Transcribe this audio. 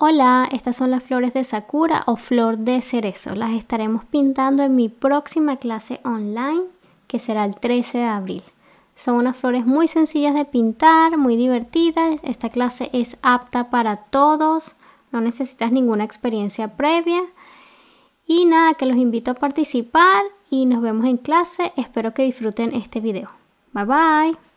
Hola, estas son las flores de Sakura o flor de cerezo. Las estaremos pintando en mi próxima clase online que será el 13 de abril. Son unas flores muy sencillas de pintar, muy divertidas. Esta clase es apta para todos, no necesitas ninguna experiencia previa. Y nada, que los invito a participar y nos vemos en clase. Espero que disfruten este video. Bye bye.